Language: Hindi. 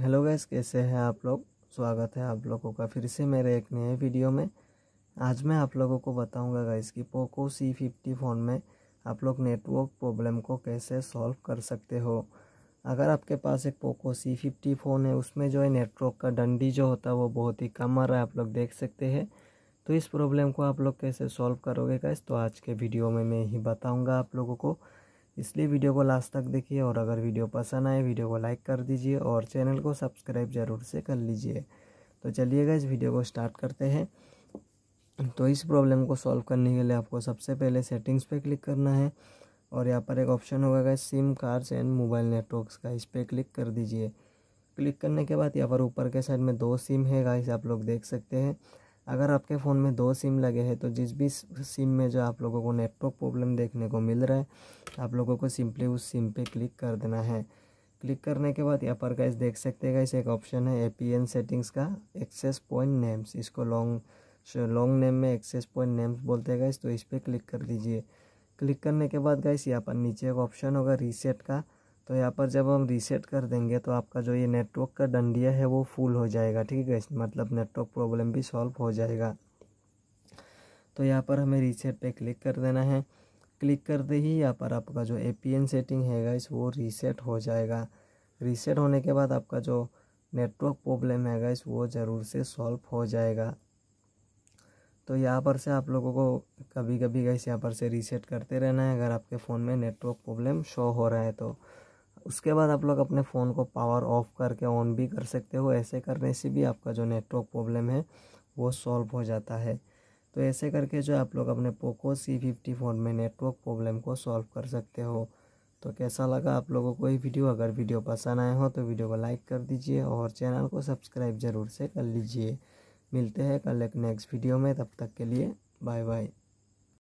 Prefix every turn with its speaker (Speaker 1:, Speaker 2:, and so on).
Speaker 1: हेलो गैस कैसे हैं आप लोग स्वागत है आप लोगों का फिर से मेरे एक नए वीडियो में आज मैं आप लोगों को बताऊंगा गैस कि पोको सी फिफ्टी फ़ोन में आप लोग नेटवर्क प्रॉब्लम को कैसे सॉल्व कर सकते हो अगर आपके पास एक पोको सी फिफ्टी फ़ोन है उसमें जो है नेटवर्क का डंडी जो होता है वो बहुत ही कम आ रहा है आप लोग देख सकते हैं तो इस प्रॉब्लम को आप लोग कैसे सॉल्व करोगे गैस तो आज के वीडियो में मैं ही बताऊँगा आप लोगों को इसलिए वीडियो को लास्ट तक देखिए और अगर वीडियो पसंद आए वीडियो को लाइक कर दीजिए और चैनल को सब्सक्राइब ज़रूर से कर लीजिए तो चलिएगा इस वीडियो को स्टार्ट करते हैं तो इस प्रॉब्लम को सॉल्व करने के लिए आपको सबसे पहले सेटिंग्स पे क्लिक करना है और यहाँ पर एक ऑप्शन होगा गए SIM cards and mobile networks का इस पर क्लिक कर दीजिए क्लिक करने के बाद यहाँ पर ऊपर के साइड में दो सिम है गाइस आप लोग देख सकते हैं अगर आपके फ़ोन में दो सिम लगे हैं तो जिस भी सिम में जो आप लोगों को नेटवर्क प्रॉब्लम देखने को मिल रहा है आप लोगों को सिंपली उस सिम पे क्लिक कर देना है क्लिक करने के बाद यहाँ पर गाइस देख सकते हैं इसे एक ऑप्शन है एपीएन सेटिंग्स का एक्सेस पॉइंट नेम्स इसको लॉन्ग लॉन्ग नेम में एक्सेस पॉइंट नेम्स बोलते हैं गाइस तो इस पर क्लिक कर दीजिए क्लिक करने के बाद गाइस यहाँ पर नीचे एक ऑप्शन होगा रीसेट का तो यहाँ पर जब हम रीसेट कर देंगे तो आपका जो ये नेटवर्क का डंडिया है वो फुल हो जाएगा ठीक है मतलब नेटवर्क प्रॉब्लम भी सॉल्व हो जाएगा तो यहाँ पर हमें रीसेट पे क्लिक कर देना है क्लिक करते ही यहाँ पर आपका जो ए सेटिंग है गाइस वो रीसेट हो जाएगा रीसेट होने के बाद आपका जो नेटवर्क प्रॉब्लम है गाइस वो ज़रूर से सॉल्व हो जाएगा तो यहाँ पर से आप लोगों को कभी कभी गाइस यहाँ पर से रीसेट करते रहना है अगर आपके फ़ोन में नेटवर्क प्रॉब्लम शो हो रहा है तो उसके बाद आप लोग अपने फ़ोन को पावर ऑफ करके ऑन भी कर सकते हो ऐसे करने से भी आपका जो नेटवर्क प्रॉब्लम है वो सॉल्व हो जाता है तो ऐसे करके जो आप लोग अपने पोको सी फिफ्टी फ़ोन में नेटवर्क प्रॉब्लम को सॉल्व कर सकते हो तो कैसा लगा आप लोगों को ये वीडियो अगर वीडियो पसंद आए हो तो वीडियो को लाइक कर दीजिए और चैनल को सब्सक्राइब ज़रूर से कर लीजिए मिलते हैं कल एक नेक्स्ट वीडियो में तब तक के लिए बाय बाय